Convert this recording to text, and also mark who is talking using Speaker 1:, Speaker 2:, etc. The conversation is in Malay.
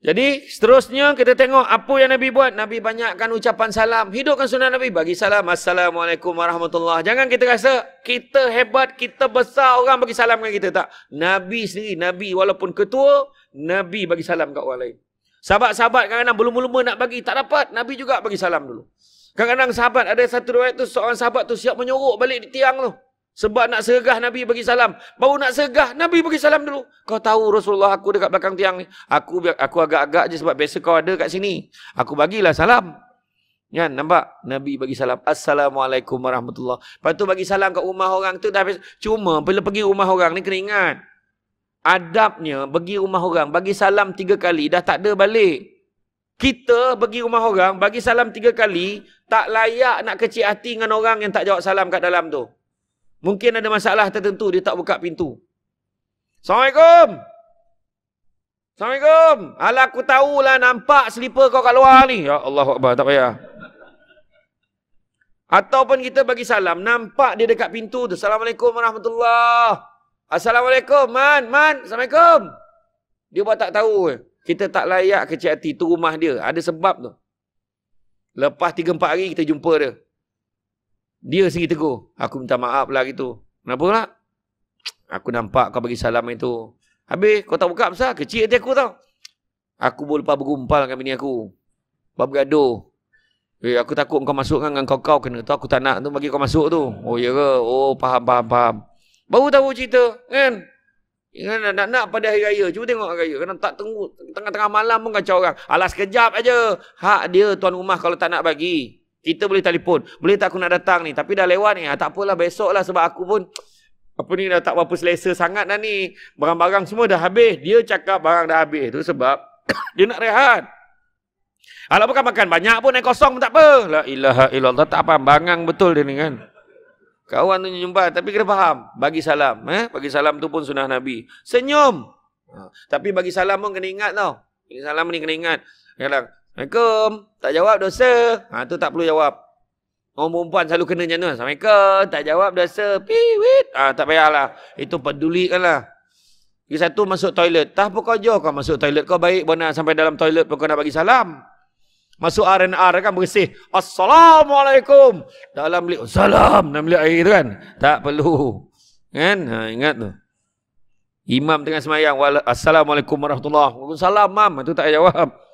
Speaker 1: Jadi seterusnya kita tengok apa yang Nabi buat. Nabi banyakkan ucapan salam. Hidupkan sunnah Nabi. Bagi salam. Assalamualaikum warahmatullahi Jangan kita rasa kita hebat, kita besar orang bagi salam dengan kita. Tak. Nabi sendiri. Nabi walaupun ketua, Nabi bagi salam kat orang lain. Sahabat-sahabat kadang-kadang belum lumba nak bagi. Tak dapat. Nabi juga bagi salam dulu. Kadang-kadang sahabat ada satu riwayat tu seorang sahabat tu siap menyorok balik di tiang tu. Sebab nak segah Nabi bagi salam. Baru nak segah Nabi bagi salam dulu. Kau tahu Rasulullah aku dekat belakang tiang ni. Aku aku agak-agak je sebab biasa kau ada kat sini. Aku bagilah salam. Ya, nampak? Nabi bagi salam. Assalamualaikum warahmatullahi wabarakatuh. Lepas tu bagi salam kat rumah orang tu dah biasa. Cuma bila pergi rumah orang ni kena ingat. Adabnya pergi rumah orang. Bagi salam tiga kali dah tak ada balik. Kita pergi rumah orang, bagi salam tiga kali, tak layak nak kecil hati dengan orang yang tak jawab salam kat dalam tu. Mungkin ada masalah tertentu dia tak buka pintu. Assalamualaikum. Assalamualaikum. Alah aku tahulah nampak selipar kau kat luar ni. Ya Allah Akbar tak payah. Ataupun kita bagi salam. Nampak dia dekat pintu tu. Assalamualaikum warahmatullahi Assalamualaikum. Man, man. Assalamualaikum. Dia buat tak tahu. Eh. Kita tak layak kecil hati. Itu rumah dia. Ada sebab tu. Lepas 3-4 hari kita jumpa dia. Dia sendiri tegur. Aku minta maaf lah gitu. Kenapa lah? Aku nampak kau bagi salam itu. Habis kau tak buka besar. Kecil hati aku tau. Aku boleh lupa bergumpal dengan bini aku. Bapak bergaduh. Eh, aku takut kau masuk kan? dengan kau kau kena tu aku tak nak tu bagi kau masuk tu. Oh ya ke? Oh faham faham faham. Baru tahu cerita kan? Ingat nak nak pada hari raya. Cuba tengok hari raya. Kena tak tunggu tengah-tengah malam pun kacau orang. Alas kejap aja. Hak dia tuan rumah kalau tak nak bagi. Kita boleh telefon. Boleh tak aku nak datang ni? Tapi dah lewat ni. Ah, tak apalah besok lah sebab aku pun apa ni dah tak berapa selesa sangat dah ni. Barang-barang semua dah habis. Dia cakap barang dah habis. Itu sebab dia nak rehat. Alah bukan makan banyak pun naik kosong pun tak apa. La ilaha illallah tak apa. Bangang betul dia ni kan. Kawan tu jumpa tapi kena faham. Bagi salam. Eh? Bagi salam tu pun sunnah Nabi. Senyum. Ha. Tapi bagi salam pun kena ingat tau. Bagi salam ni kena ingat. Yalah, Assalamualaikum. Tak jawab dosa. Ha tu tak perlu jawab. Orang perempuan selalu kena macam tu. Assalamualaikum. Tak jawab dosa. Piwit. Ha tak payahlah. Itu peduli kanlah. Lagi satu masuk toilet. Tak apa kau jauh kau masuk toilet. Kau baik pun nak sampai dalam toilet pun kau nak bagi salam. Masuk R&R kan bersih. Assalamualaikum. Dalam beli salam. Dalam beli air tu kan. Tak perlu. Kan? Ha, ingat tu. Imam tengah semayang. Assalamualaikum warahmatullahi wabarakatuh. Salam mam. Itu ha, tak jawab.